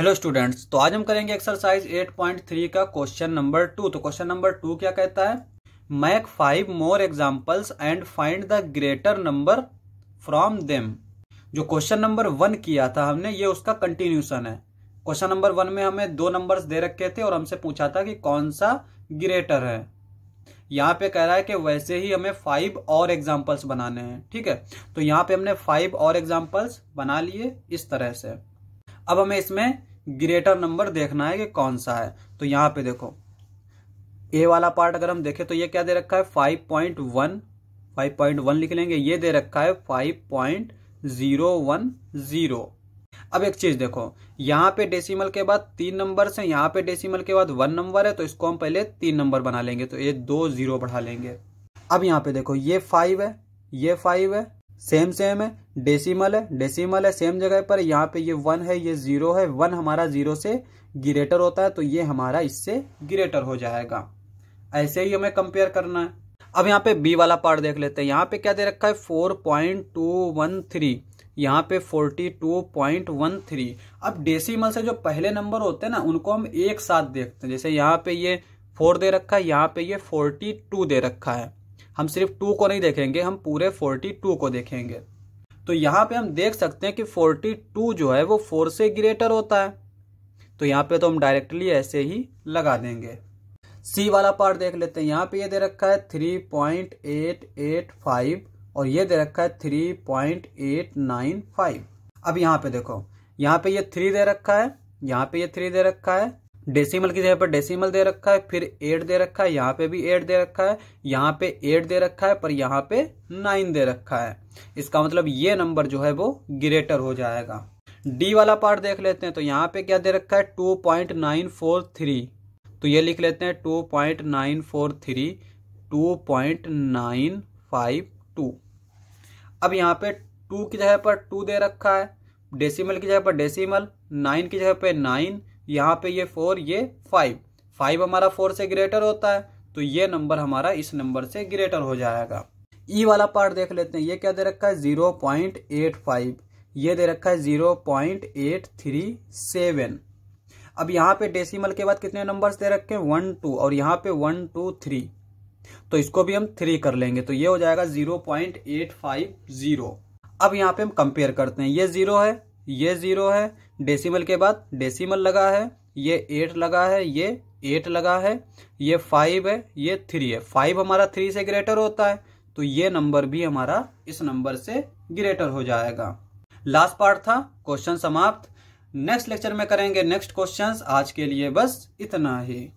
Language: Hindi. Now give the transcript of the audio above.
हेलो स्टूडेंट्स तो आज हम करेंगे एक्सरसाइज 8.3 का क्वेश्चन नंबर टू तो क्वेश्चन नंबर टू क्या कहता है make five more examples and find the greater number from them जो क्वेश्चन नंबर वन किया था हमने ये उसका कंटिन्यूशन है क्वेश्चन नंबर वन में हमें दो नंबर्स दे रखे थे और हमसे पूछा था कि कौन सा ग्रेटर है यहाँ पे कह रहा है कि वैसे ही हमें फाइव और एग्जाम्पल्स बनाने हैं ठीक है तो यहाँ पे हमने फाइव और एग्जाम्पल्स बना लिए इस तरह से अब हमें इसमें ग्रेटर नंबर देखना है कि कौन सा है तो यहां पे देखो ए वाला पार्ट अगर हम देखें तो ये क्या दे रखा है five point one five point one लिख लेंगे ये दे रखा है five point zero one zero अब एक चीज देखो यहां पे डेसिमल के बाद तीन नंबर से यहां पे डेसिमल के बाद वन नंबर है तो इसको हम पहले तीन नंबर बना लेंगे तो ये दो जीरो बढ़ा लेंगे अब यहां पे देखो ये फाइव है ये फाइव है सेम सेम है डेसिमल है डेसिमल है सेम जगह पर यहाँ पे ये वन है ये जीरो है वन हमारा जीरो से ग्रेटर होता है तो ये हमारा इससे ग्रेटर हो जाएगा ऐसे ही हमें कंपेयर करना है अब यहाँ पे बी वाला पार्ट देख लेते हैं यहाँ पे क्या दे रखा है four point two one three यहाँ पे forty two point one three अब डेसिमल से जो पहले नंबर होते हैं ना उनको हम एक साथ देखते हैं जैसे यहाँ पे ये फोर दे रखा है यहाँ पे ये फोर्टी टू दे रखा है हम सिर्फ टू को नहीं देखेंगे हम पूरे फोर्टी टू को देखेंगे तो यहाँ पे हम देख सकते हैं कि फोर्टी टू जो है वो फोर से ग्रेटर होता है तो यहाँ पे तो हम डायरेक्टली ऐसे ही लगा देंगे सी वाला पार्ट देख लेते हैं यहाँ पे ये दे रखा है three point eight eight five और ये दे रखा है three point eight nine five अब यहाँ पे देखो यहाँ पे ये थ्री दे रखा है यहाँ पे ये थ्री दे रखा है डेसिमल की जगह पर डेसिमल दे रखा है फिर एट दे रखा है यहाँ पे भी एट दे रखा है यहाँ पे एट दे रखा है पर यहाँ पे नाइन दे रखा है इसका मतलब ये नंबर जो है वो ग्रेटर हो जाएगा डी वाला पार्ट देख लेते हैं तो यहाँ पे क्या दे रखा है two point nine four three तो ये लिख लेते हैं two point nine four three two point nine five two अब यहाँ पे टू की जगह पर टू दे रखा है डेसीमल की जगह पर डेसीमल नाइन की जगह पे नाइन यहाँ पे ये फोर ये फाइव फाइव हमारा फोर से ग्रेटर होता है तो ये नंबर हमारा इस नंबर से ग्रेटर हो जाएगा ई e वाला पार्ट देख लेते हैं ये क्या दे रखा है जीरो पॉइंट एट फाइव ये दे रखा है zero point eight three seven अब यहाँ पे डेसिमल के बाद कितने नंबर्स दे रखे हैं वन टू और यहाँ पे वन टू थ्री तो इसको भी हम थ्री कर लेंगे तो ये हो जाएगा zero point eight five zero अब यहाँ पे हम कंपेयर करते हैं ये जीरो है ये ज़ीरो है डेसिमल के बाद डेसिमल लगा है ये एट लगा है ये एट लगा है ये फाइव है ये थ्री है फाइव हमारा थ्री से ग्रेटर होता है तो ये नंबर भी हमारा इस नंबर से ग्रेटर हो जाएगा लास्ट पार्ट था क्वेश्चन समाप्त नेक्स्ट लेक्चर में करेंगे नेक्स्ट क्वेश्चंस आज के लिए बस इतना ही